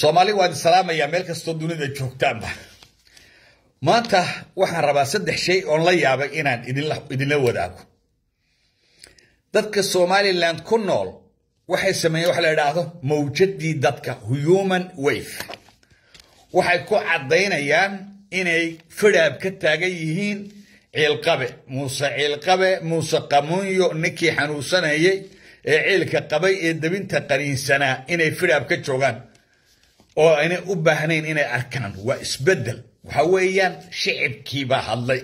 soomaali waan salaamaya meel kastoo dunida joogtaanba maanta waxaan rabaa saddex shay oon la yaabay inaan idinla wadaago dadka somaliland ku nool waxay sameeyeen waxa la idhaahdo mawjadii dadka human wave waxay ku caddaynayaan inay fidhaab ka taagan yihiin ciilqabe muuse ciilqabe muuse qamunyo ninkii xanuunsanayay ee ciilka qabay ee debinta qaniinsanaa inay fidhaab ka joogaan oo aynay u baahnayn inay arkaan waa isbeddel waxa weeyaan shicibkiibaa hadlay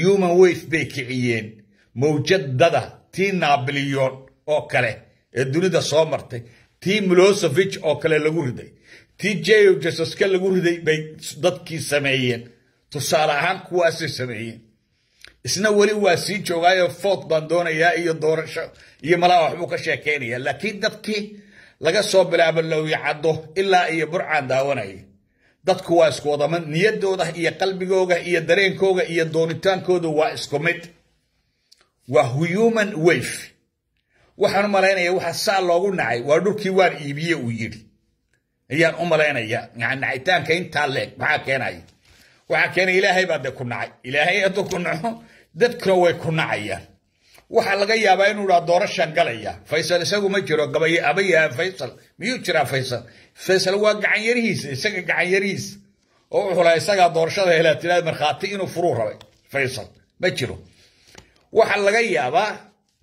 human wave bay kiciyeen mawjadada tii naabiliyon oo kale ee dunida soo martay tii milosevic oo kale lagu riday tii jeyo jesuska lagu riday bay dadkii sameeyeen tusaale ahaan kuwaasay sameeyeen isna weli waa sii joogaayo food baan doonayaa iyo doorasho iyo malaa waxbuu ka sheekeynayaa laakiin dadkii laga soo bilaabo lowyacaddo ilaa iyo burcaan daawanaya dadku waa isku wadaman niyaddooda iyo qalbigooga iyo dareenkooga iyo doonitaankoodu waa isku mid waa human waf waxaan u malaynaya waxa saa loogu nacay waa dhulkii waan iibiye uu yidhi ayaan u malaynaya nacitaanka intaa leeg maxaa keenaya waxaa keenaya ilaahay baa dee ku nacay ilaahay hadduu ku naco dadkuna way ku nacayaan waxaa laga yaabaa inuu dhaa doorasha galaya faysal isagu ma jiro gabaye abaya faysal miyuu jiraa faysal faysal waa gacanyarihiisa isaga gacanyarihiisa oo wuxuu lahaa isagaa doorashada helaa tilaad markhaati inuu furuu rabay faysal ma jiro waxaa laga yaabaa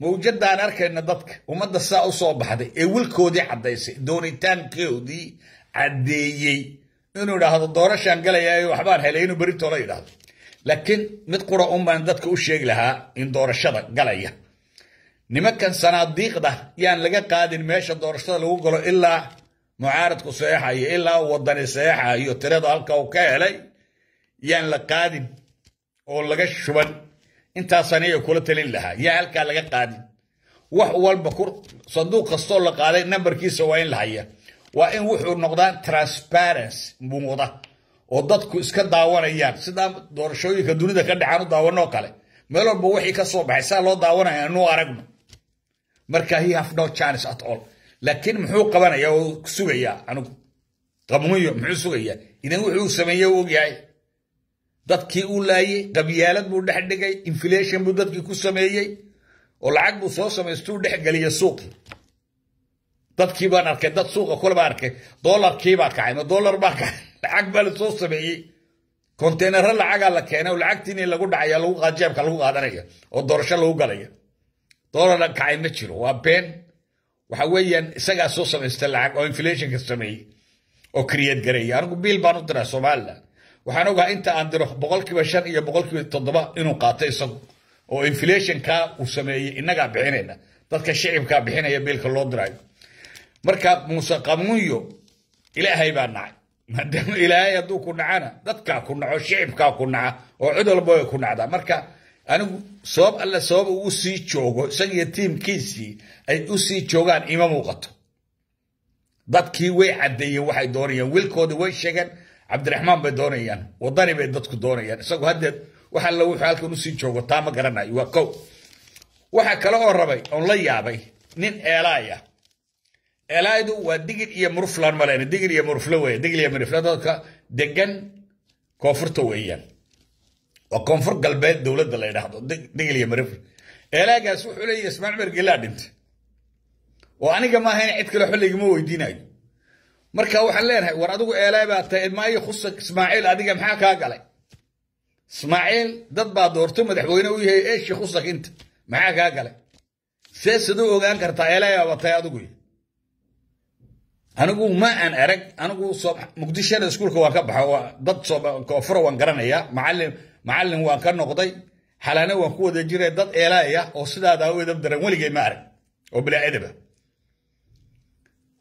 mawjadaan arkayna dadka ummadda saa u soo baxday ee wilkoodii caddaysay doonitaankoodii caddeeyey inuu idhaahdo doorashaan galayaa waxbaan helay inuu berintoola yidhaahdo لكن مد قرى أمبا ندادك لها إن دور الشدق قلية نمكن سنة ده يعني لقى قادن ميشا دور الشدق لغوغلو إلا معاردك سيحة إلا ودن سيحة يتريد ألقا وكيلي يعني لقى قادن أو لقى الشبن إنتا سنية كل تلين لها يعني لقى لقى قادن وحوال البكر صندوق الصول لقى نمبر كي وين لها وإن وحو النقضان ترانسبارنس بمغضة oo dadku iska daawanayaan sidaa doorashooyinka dunida ka dhacaan u daawanoo kale meel walba wixii ka soo baxay saa loo daawanaya anuu aragno marka he have no chance at all laakiin muxuu qabanaya oo sugayaa anigu qamuyo muxuu sugayaa idan wuxuu sameeyey u ogyahay dadkii uu laayey qabyaalad buu dhex dhigay inflation buu dadkii ku sameeyey oo lacag buu soo samaystuu dhex geliya suuqii دكتي بان أركي دكت سوق كل باركي دولار كي باك عينه دولار باك العقبل صوص بيجي كونتينر هلا عقلا كينه والعقتيني اللي قد عيالو غاجيب كله هذا ريا ودورش له قلية دولار كعينه شلو وبين وحويا سجى صوص مستلعق أو إنفلاشن كسميه أو كريت قرية أنا قبيل بانو ترى سوالة وحنا قا أنت عندك بقولك بشر يا بقولك التضبع إنه قاتل صو أو إنفلاشن كا وسميه إننا قابعينه ده كشعب قابعينه يبيل كلود درايف markaa muuse qamunyo ilaahay baa nacay maadaama ilaahay hadduu ku nacana dadkaa ku naco shicibkaa ku naca oo cid walba way ku nacdaa marka anigu sabab alle sabab ugu sii joogo isagiyo tiimkiisii ay u sii joogaan ima muuqato dadkii way caddeeyeen waxay doonayaan wilkooda way sheegeen cabdiraxmaan bay doonayaan wadani bay dadku doonayaan isagu haddeed wax alle wuxuu halkan usii joogo taa ma garanayo waa kow waxaa kale oo rabay oon la yaabay nin eelaaya elaaydu waa digir iyo muruflaan maleyna digir iyo muruflo weeye digir iyo muruflo dadka degan koonfurta weeyaan waa koonfur galbeed dowladda la yidhaahdo digir iyo muruflo eelaagaas wuxuu leeyahay ismaaciil mergelaa dhintay oo aniga ma ahayn cid kale xilligama weydiinayo marka waxaan leenahay war adigu eelaay baa tahay maayo khusa ismaaciil adiga maxaa kaa galay ismaaciil dad baa doortay madaxweyne u yahay eeshi khusak inta maxaa kaa galay see siduu ogaan kartaa eelaay baaba tahay adigu anigu ma aan arag anigu muqdishada iskuulka waan ka baxa dad koonfura waan garanaya macalin macalin waan ka noqday xalaane waan ku wada jiray dad eelaaya oo sidaa daawadab daran weligay ma arag oo bilaa-adaba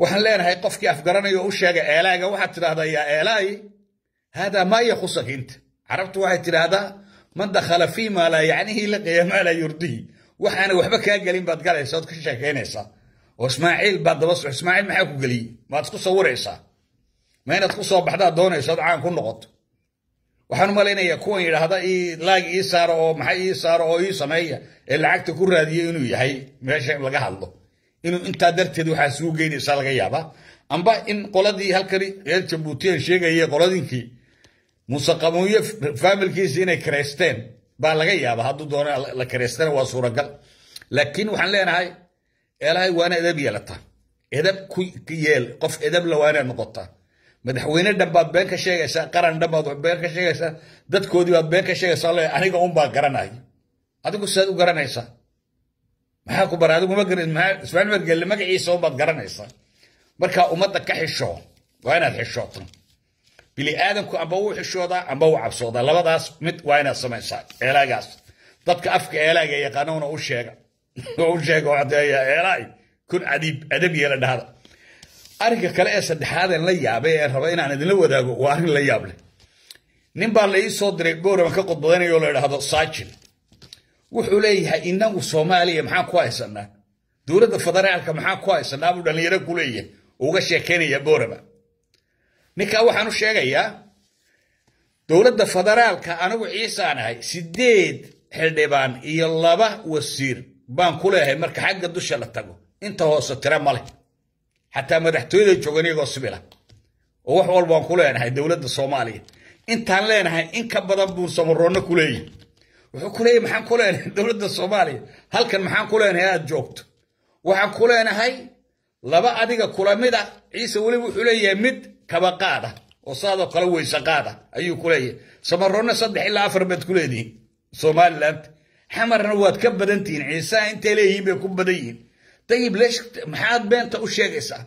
waxaan leenahay qofkii afgaranaya oo u sheega eelaaga waxaad tidhahdaa yaa eelaayi haadaa maa yakhusak inta carabtu waxay tidhaahdaa man dakhala fii maa laa yacnihi laqiya maa laa yurdihi waxaana waxba kaa gelin baad galaysa ood ka sheekaynaysaa واسماعيل بعد بس اسماعيل ما حيكو قلي ما تقصور عيسى ما هنا تقصور بحدا دون عيسى عن كل نقط وحن ما لنا يكون إلى هذا إيه لاج اي صار أو ما اي صار أو إيه سمية اللي عكت كل رادي إنه يحي ما شيء بلقى هالله إنه أنت درت تدو حسوا إيه، جيني سال غيابة أما إن قلدي إيه، هالكري غير إيه، تبوتين شيء غير قلدي كي مسقمون يف فامل كيس هنا كريستين بلقى يابا هادو دون الكريستين وصورة قال لكن وحن لنا هاي eelahay waana edab yeelataa edab ka yeel qof edab la waana noqotaa madaxweyne dhan baad been ka sheegaysaa qaran dhan baad been ka sheegaysaa dadkoodii baad been ka sheegaysaa le aniga unbaa garanay adigu sidaad u garanaysaa maxaa ku bara adigu ma garan maxaa ismaaciil margelle magaciisa unbaad garanaysaa marka ummadda ka xishoo waa inaad xishooto bili aadamku amba wuu xishoodaa amba wuu cabsoodaa labadaas mid waa inaad samaysaa eelaagaas dadka afka eelaaga yaqaanowna u sheega kun adab yeela dhahada arrinka kale ee saddexaad ee la yaabay ee raba inaan idinla wadaago waa arrin la yaab leh nin baa la ii soo diray booraman ka qodbadanayo la idhaahdo saajin wuxuu leeyahay inagu soomaaliya maxaan ku haysanaa dowladda federaalka maxaan ku haysanaa buu dhallinyaro ku leeyahay uga sheekeynaya boorama ninkaa waxaan u sheegayaa dowladda federaalka anigu ciisaan ahay sideed xildhibaan iyo laba wasiir baan ku leehay marka xagga dusha la tago inta hoose tira ma leh xataa madaxtooyada joogan iyagoo sibila oo wax walba waan ku leenahay dowladda soomaaliya intaan leenahay in ka badan buu samaroonno ku leeyahay wuxuu ku leeyahay maxaan ku leenahay dowladda soomaaliya halkan maxaan ku leenahay aad joogto waxaan ku leenahay laba adiga kula mid ah ciise weliba wuxuu leeyahay mid kabaqaada oo saadoo kale weyse qaada ayuu ku leeyahay samaroonno saddex ilaa afar baad ku leedihin somaliland حمرنا واد كبد انتين يعني عيسى انت ليه بيكون بدين طيب ليش محاد بين تقشي عيسى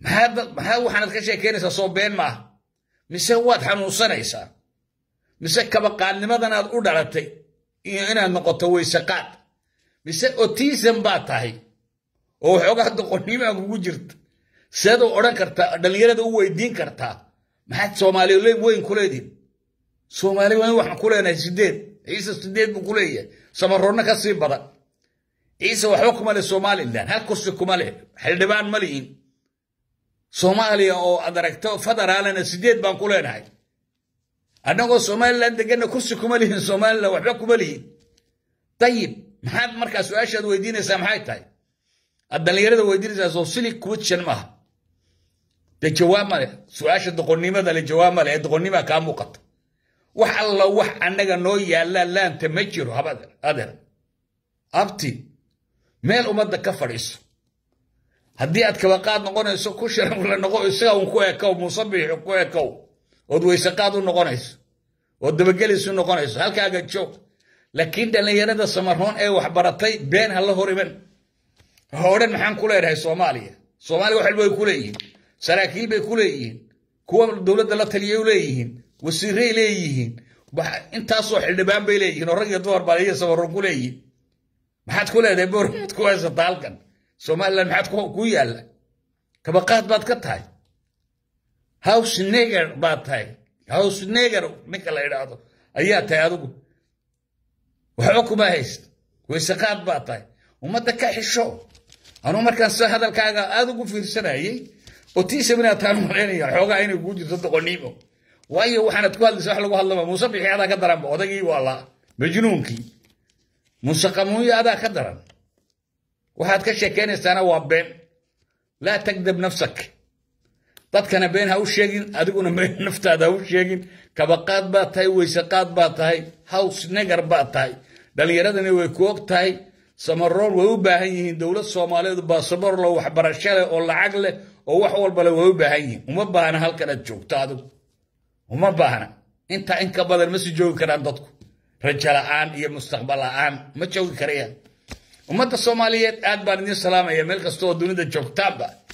محاد محاد وحنا تقشي كنيسة صوب بين ما مسا واد حنوصنا عيسى مسا كبقى لماذا ناد قدرتي انا نقطة ويسا قاد مسا اوتيزم باتاهي او حقا دقوني ما قجرت سادو اران كرتا دلغيرا دو ويدين كرتا محاد صوماليو لين وين كله دين soomaali waa waxaan ku leenahay sideed ciise sideed buu ku leeyahay samaroonna ka sii badan ciise waxba kuma leh somalilan hal kursi kuma leh xildhibaan ma lihin soomaaliya oo aad aragto federaalana sideed baan ku leenahay annagoo somalilan deganna kursi kuma lihin somalilan waxba kuma lihin dayib maxaad markaa su-aashaad weydiinaysaa maxay tahay aad dhallinyarada weydiinaysaa soo sili kuwa jan maaha dee jawaab male su-aasha doqonnimada le jawaab male ee doqonnimaa kaa muuqata wax alla wax annaga noo yaallaa laanta ma jiro habad adeer abti meel ummadda ka fadhiiso haddii aad kabaqaad noqonayso ku sharafle noqo isaga un ku ekow musabbixi ku ekow ood weysaqaad u noqonayso ood dabagelis u noqonayso halkaaga joog laakiin dhallinyarada samaroon ee waxbaratay been ha la hor iman ha odhan maxaan ku leenahay soomaaliya soomaaliya wax walba way ku leeyihiin saraakiil bay ku leeyihiin kuwa dowladda la taliyay u leeyihiin وسيري ليهن انت صح لبان بليهن ورقة دور بليه صور رقوليهن ما حد كله ده بور حد كله هذا طالقن سو ما إلا ما حد كله كوي إلا كبقات بات كتاي هاوس نيجر باتاي هاوس نيجر مكلا إيراده أيها تيادوك وحكم هيست ويسقاط باتاي وما تكحي شو أنا ما كان سهل الكعكة هذا كوفير سنة أيه وتيسمنا تانو مريني يا حوجا هيني بوجي صدق قنيمه وأيه وحنا تقول سبحان الله والله موسى بيحيا هذا كدرم وهذا والله مجنونكي موسى قاموي هذا كدرم وحد كشكان استنا وابن لا تكذب نفسك طب كان بينها وش يجين أدقون بين نفتا ده وش يجين كبقات باتهاي ويسقات باتهاي هاوس نجر باتهاي دل يردني ويكوك تاي سمرول ويبهين دولة الصومالية دبا صبر له وحبر الشالة والعقل ووحول بلا ويبهين ومبهانا هالكنا تشوك تادو وما باهنا انت انك بدل ما سجوي كران ددكو رجال عام يا مستقبل عام ما جوي كريان ومدى الصوماليات اد بان السلام يا ملك استو دونيدا جوجتابا